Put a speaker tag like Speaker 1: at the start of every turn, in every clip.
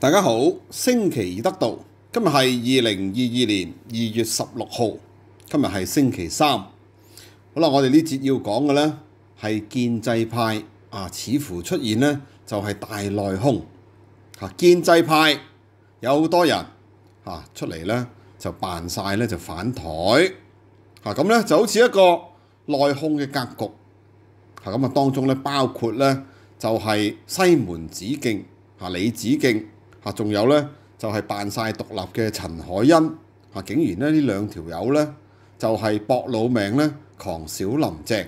Speaker 1: 大家好，星期二得道，今日系二零二二年二月十六號，今日係星期三。好啦，我哋呢節要講嘅咧係建制派啊，似乎出現咧就係大內控嚇。建制派有好多人啊、出嚟咧就扮晒咧就反台吓，咁咧就好似一個內讧嘅格局吓，咁啊，當中咧包括咧就係西門子敬啊、李子敬。嚇，仲有咧，就係扮曬獨立嘅陳海欣，嚇！竟然咧呢兩條友咧，就係搏老命咧狂小林正。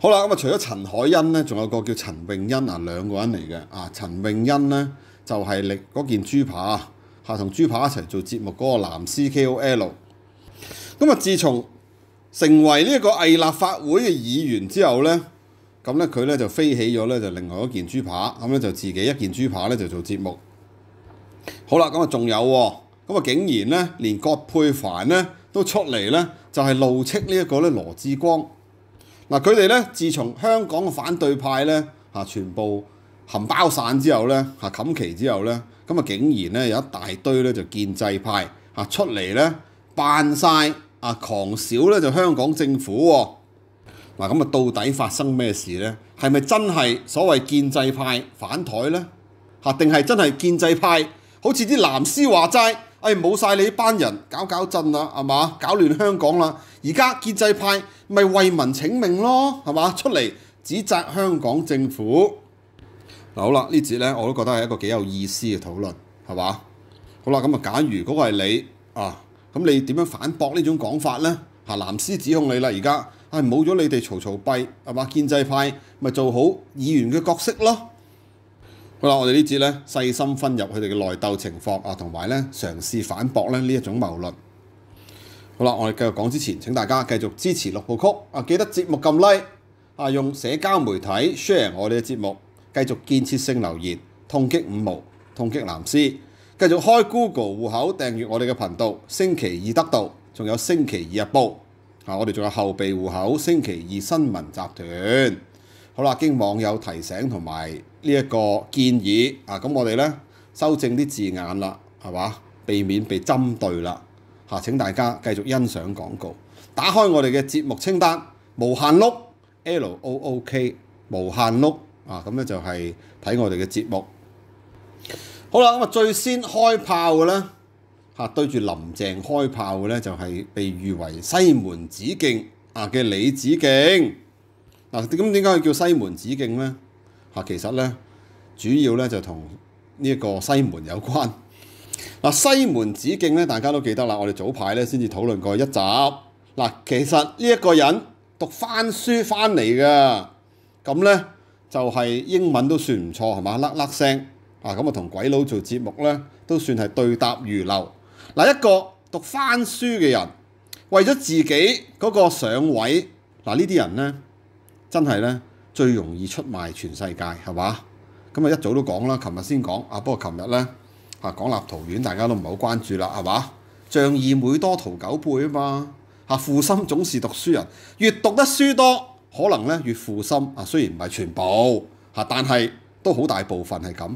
Speaker 1: 好啦，咁啊，除咗陳海欣咧，仲有個叫陳泳欣啊，兩個人嚟嘅啊，陳泳欣咧就係力嗰件豬扒嚇，同豬扒一齊做節目嗰個男 C K O L。咁啊，自從成為呢一個偽立法會嘅議員之後咧。咁咧佢咧就飛起咗咧就另外一件豬扒，咁咧就自己一件豬扒咧就做節目。好啦，咁啊仲有喎，咁啊竟然咧連郭佩凡咧都出嚟咧，就係怒斥呢一個咧羅志光。嗱，佢哋咧自從香港嘅反對派咧嚇全部含包散之後咧嚇冚旗之後咧，咁啊竟然咧有一大堆咧就建制派嚇出嚟咧扮曬啊狂小咧就香港政府喎。嗱咁啊，到底發生咩事咧？係咪真係所謂建制派反台咧？嚇，定係真係建制派好似啲藍絲話齋，唉，冇曬你班人搞搞震啦，係嘛？搞亂香港啦！而家建制派咪為民請命咯，係嘛？出嚟指責香港政府。嗱好啦，呢節咧我都覺得係一個幾有意思嘅討論，係嘛？好啦，咁啊，假如嗰個係你啊，咁你點樣反駁呢種講法咧？嚇，藍絲指控你啦，而家。唉，冇咗你哋嘈嘈閉係嘛建制派咪做好議員嘅角色咯。好啦，我哋呢節咧細心分入佢哋嘅內鬥情況啊，同埋咧嘗試反駁咧呢一種謀論。好啦，我哋繼續講之前，請大家繼續支持六部曲啊！記得節目撳 Like 啊，用社交媒體 share 我哋嘅節目，繼續建設性留言，痛擊五毛，痛擊藍絲，繼續開 Google 户口訂閱我哋嘅頻道，星期二得到，仲有星期二日報。啊！我哋仲有後備户口，星期二新聞集團。好啦，經網友提醒同埋呢一個建議，啊咁我哋咧修正啲字眼啦，係嘛？避免被針對啦。嚇！請大家繼續欣賞廣告。打開我哋嘅節目清單，無限碌 L O O K 無限碌啊！咁咧就係睇我哋嘅節目。好啦，咁啊最先開炮嘅咧。嚇對住林鄭開炮嘅咧，就係被譽為西門子敬啊嘅李子敬。嗱，咁點解佢叫西門子敬咧？嚇，其實咧主要咧就同呢一個西門有關。嗱，西門子敬咧大家都記得啦，我哋早排咧先至討論過一集。嗱，其實呢一個人讀翻書翻嚟嘅，咁咧就係英文都算唔錯係嘛？甩甩聲啊，咁啊同鬼佬做節目咧都算係對答如流。嗱，一個讀翻書嘅人，為咗自己嗰個上位，嗱呢啲人咧，真係咧最容易出賣全世界，係嘛？咁啊，一早都講啦，琴日先講啊。不過琴日咧啊，講立圖院大家都唔係好關注啦，係嘛？仗義每多圖九倍啊嘛，嚇負心總是讀書人，越讀得書多，可能咧越負心啊。雖然唔係全部嚇，但係都好大部分係咁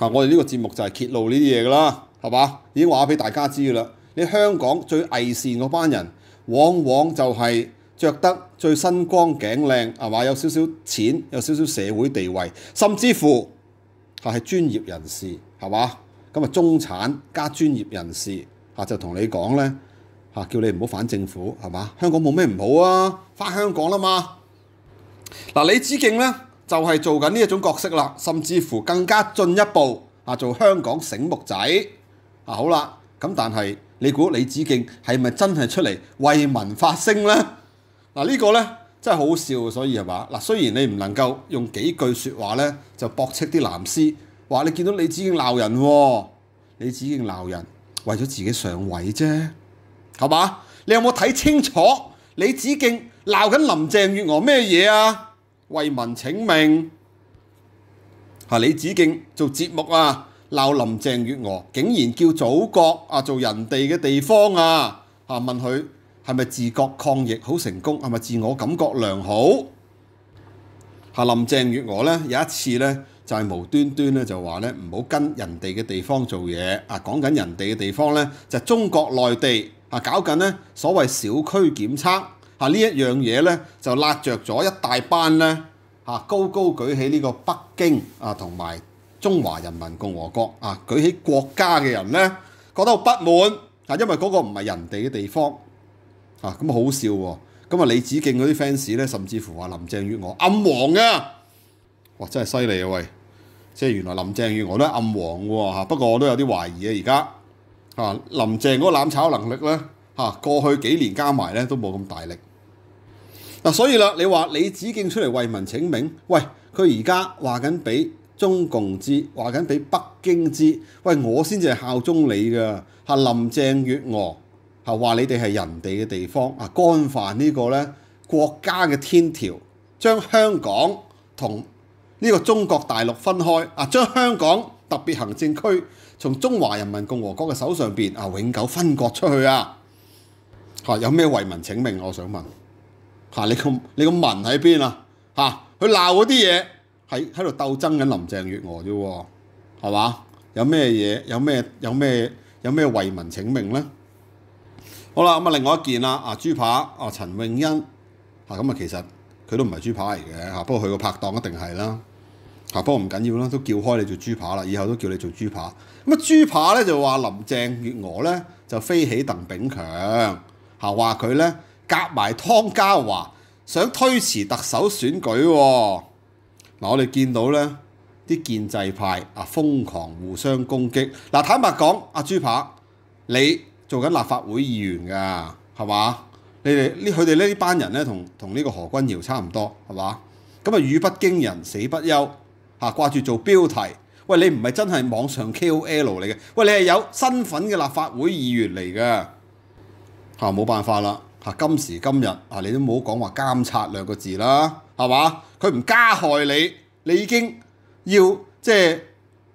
Speaker 1: 嚇。我哋呢個節目就係揭露呢啲嘢啦。係嘛？已經話俾大家知啦。你香港最偽善嗰班人，往往就係著得最新光頸靚，係嘛？有少少錢，有少少社會地位，甚至乎係專業人士，係嘛？咁啊，中產加專業人士嚇就同你講咧嚇，叫你唔好反政府係嘛？香港冇咩唔好啊，翻香港啦嘛。嗱，李子敬咧就係做緊呢一種角色啦，甚至乎更加進一步啊，做香港醒目仔。啊好啦，咁但係你估李子敬係咪真係出嚟為民發聲呢？嗱呢個咧真係好笑，所以話嗱，雖然你唔能夠用幾句説話咧就駁斥啲男絲，話你見到李子敬鬧人，李子敬鬧人為咗自己上位啫，係嘛？你有冇睇清楚李子敬鬧緊林鄭月娥咩嘢啊？為民請命，係李子敬做節目啊！鬧林鄭月娥竟然叫祖國啊做人哋嘅地方啊啊問佢係咪自覺抗疫好成功係咪自我感覺良好？啊林鄭月娥咧有一次咧就係無端端咧就話咧唔好跟人哋嘅地方做嘢啊講緊人哋嘅地方咧就中國內地啊搞緊咧所謂小區檢測啊呢一樣嘢咧就拉着咗一大班咧高高舉起呢個北京啊同埋。中華人民共和國啊，舉起國家嘅人咧，覺得好不滿啊，因為嗰個唔係人哋嘅地方啊，咁好笑喎！咁啊，李子敬嗰啲 fans 咧，甚至乎話林鄭月娥暗黃啊，哇，真係犀利啊喂！即係原來林鄭月娥都暗黃喎嚇，不過我都有啲懷疑啊，而家啊，林鄭嗰攬炒能力咧嚇，過去幾年加埋咧都冇咁大力嗱，所以啦，你話李子敬出嚟為民請命，喂，佢而家話緊俾。中共知話緊俾北京知，喂我先至係效忠你㗎，嚇林鄭月娥嚇話你哋係人哋嘅地方，啊干犯呢個咧國家嘅天條，將香港同呢個中國大陸分開，啊將香港特別行政區從中華人民共和國嘅手上邊啊永久分割出去啊，嚇有咩為民請命我想問嚇你個你個民喺邊啊？嚇佢鬧嗰啲嘢。喺喺度鬥爭緊林鄭月娥啫喎，係嘛？有咩嘢？有咩？有咩？有咩為民請命咧？好啦，咁啊，另外一件啦，啊豬扒，啊陳永欣嚇咁啊，其實佢都唔係豬扒嚟嘅嚇，不過佢個拍檔一定係啦嚇，不過唔緊要啦，都叫開你做豬扒啦，以後都叫你做豬扒。咁啊，豬扒咧就話林鄭月娥咧就飛起鄧炳強嚇，話佢咧夾埋湯家華想推遲特首選舉喎。嗱，我哋見到咧，啲建制派啊瘋狂互相攻擊。嗱，坦白講，阿豬扒，你做緊立法會議員㗎，係嘛？你哋呢佢哋呢班人咧，同同呢個何君瑤差唔多，係嘛？咁啊語不驚人，死不休嚇，掛住做標題。喂，你唔係真係網上 K O L 嚟嘅，喂，你係有身份嘅立法會議員嚟嘅，嚇，冇辦法啦。嚇今時今日啊，你都冇講話監察兩個字啦，係嘛？佢唔加害你，你已經要即係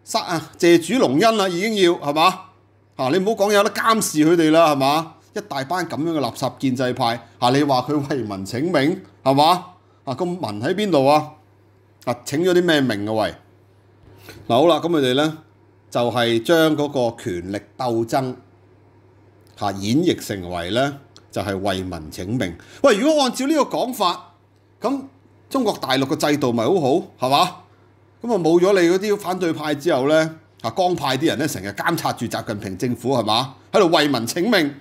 Speaker 1: 失啊借主隆恩啦，已經要係嘛？嚇你冇講有得監視佢哋啦，係嘛？一大班咁樣嘅垃圾建制派嚇，你話佢為民請命係嘛？啊咁民喺邊度啊？啊請咗啲咩名啊？喂！嗱好啦，咁佢哋咧就係將嗰個權力鬥爭嚇演繹成為咧。就係為民請命。喂，如果按照呢個講法，咁中國大陸嘅制度咪好好係嘛？咁啊冇咗你嗰啲反對派之後咧，啊江派啲人咧成日監察住習近平政府係嘛？喺度為民請命。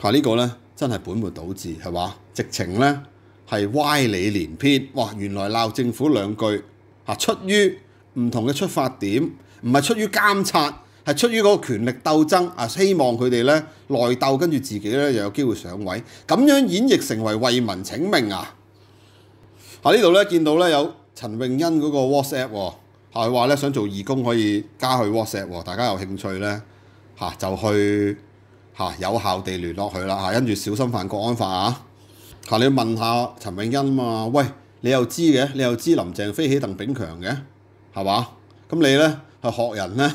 Speaker 1: 嚇呢個咧真係本末倒置係嘛？直情咧係歪理連篇。哇！原來鬧政府兩句嚇，出於唔同嘅出發點，唔係出於監察。係出於嗰個權力鬥爭啊，希望佢哋咧內鬥，跟住自己咧又有機會上位，咁樣演繹成為為民請命啊！喺呢度咧見到咧有陳永欣嗰個 WhatsApp，係話咧想做義工可以加佢 WhatsApp，大家有興趣咧嚇就去嚇有效地聯絡佢啦嚇，跟住小心犯國安法啊嚇！你問下陳永欣啊嘛，喂你又知嘅，你又知林鄭飛起鄧炳強嘅係嘛？咁你咧係學人咧？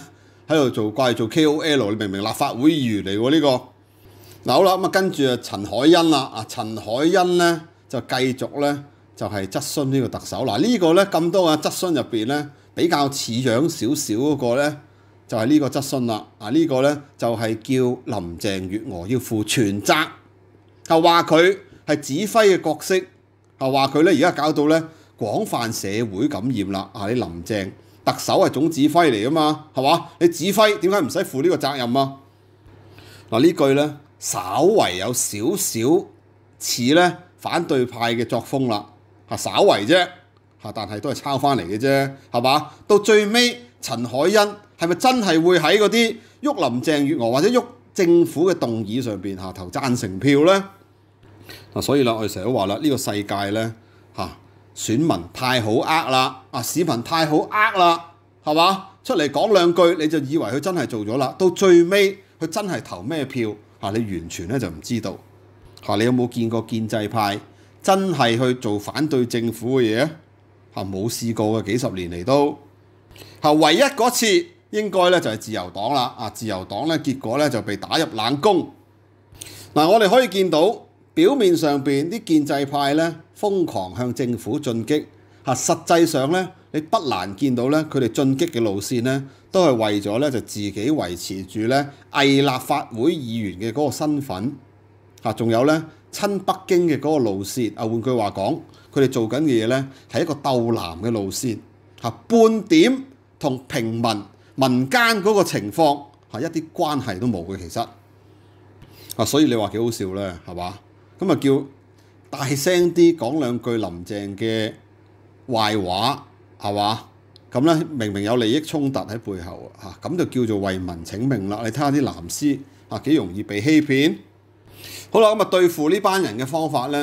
Speaker 1: 喺度做，怪做 KOL，你明唔明？立法會議員嚟喎呢個。嗱好啦，咁啊跟住啊陳海欣啦，啊陳海欣咧就繼續咧就係質詢呢個特首。嗱呢個咧咁多個質詢入邊咧比較似樣少少嗰個咧就係呢個質詢啦。啊呢個咧就係叫林鄭月娥要負全責，就話佢係指揮嘅角色，就話佢咧而家搞到咧廣泛社會感染啦。啊你林鄭？特首係總指揮嚟噶嘛，係嘛？你指揮點解唔使負呢個責任啊？嗱呢句咧，稍為有少少似咧反對派嘅作風啦，嚇稍為啫，嚇但係都係抄翻嚟嘅啫，係嘛？到最尾陳海欣係咪真係會喺嗰啲喐林鄭月娥或者喐政府嘅動議上邊嚇投贊成票咧？嗱，所以啦，我哋成日都話啦，呢個世界咧嚇。選民太好呃啦，啊市民太好呃啦，係嘛？出嚟講兩句你就以為佢真係做咗啦，到最尾佢真係投咩票啊你完全咧就唔知道嚇。你有冇見過建制派真係去做反對政府嘅嘢啊？冇試過嘅幾十年嚟都嚇，唯一嗰次應該咧就係自由黨啦。啊自由黨咧結果咧就被打入冷宮。嗱我哋可以見到。表面上邊啲建制派咧瘋狂向政府進擊，嚇實際上咧你不難見到咧佢哋進擊嘅路線咧都係為咗咧就自己維持住咧偽立法會議員嘅嗰個身份，嚇仲有咧親北京嘅嗰個路線。啊，換句話講，佢哋做緊嘅嘢咧係一個鬥藍嘅路線，嚇半點同平民民間嗰個情況嚇一啲關係都冇嘅，其實啊，所以你話幾好笑咧，係嘛？咁啊叫大聲啲講兩句林鄭嘅壞話係嘛？咁咧明明有利益衝突喺背後啊咁就叫做為民請命啦！你睇下啲藍絲啊幾容易被欺騙。好啦，咁啊對付呢班人嘅方法咧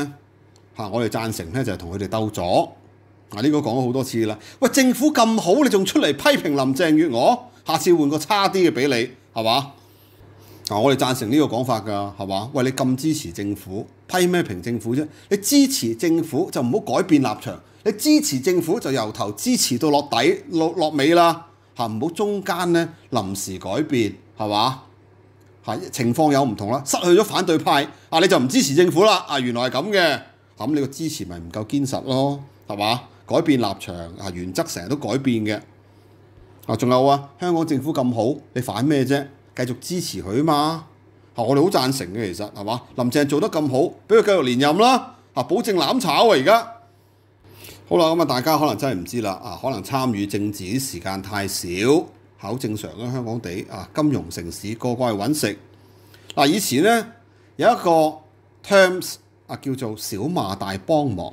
Speaker 1: 嚇，我哋贊成咧就係同佢哋鬥咗。嗱呢個講咗好多次啦。喂，政府咁好，你仲出嚟批評林鄭月娥？下次換個差啲嘅俾你係嘛？嗱，我哋贊成呢個講法㗎係嘛？喂，你咁支持政府。批咩評政府啫？你支持政府就唔好改變立場，你支持政府就由頭支持到落底落落尾啦嚇，唔好中間咧臨時改變係嘛嚇？情況有唔同啦，失去咗反對派啊，你就唔支持政府啦啊，原來係咁嘅，咁你個支持咪唔夠堅實咯係嘛？改變立場啊，原則成日都改變嘅啊，仲有啊，香港政府咁好，你反咩啫？繼續支持佢啊嘛！我哋好贊成嘅，其實係嘛？林鄭做得咁好，俾佢繼續連任啦！啊，保證攬炒啊！而家好啦，咁啊，大家可能真係唔知啦。啊，可能參與政治時間太少，好正常啦，香港地啊，金融城市個個去揾食。嗱，以前呢，有一個 terms 啊，叫做小馬大幫忙。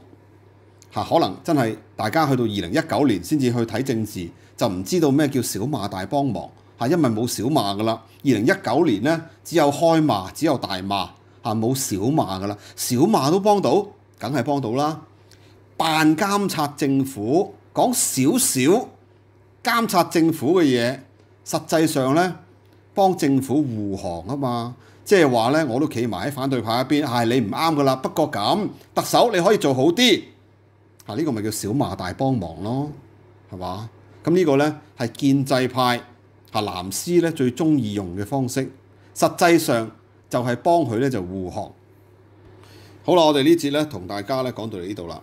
Speaker 1: 嚇，可能真係大家去到二零一九年先至去睇政治，就唔知道咩叫小馬大幫忙。係因為冇小馬噶啦，二零一九年咧只有開馬，只有大馬嚇冇小馬噶啦，小馬都幫到，梗係幫到啦。扮監察政府講少少監察政府嘅嘢，實際上咧幫政府護航啊嘛，即係話咧我都企埋喺反對派一邊，係你唔啱噶啦。不過咁特首你可以做好啲，啊呢個咪叫小馬大幫忙咯，係嘛？咁呢個咧係建制派。啊，男師咧最中意用嘅方式，實際上就係幫佢咧就護航。好啦，我哋呢節咧同大家咧講到嚟呢度啦。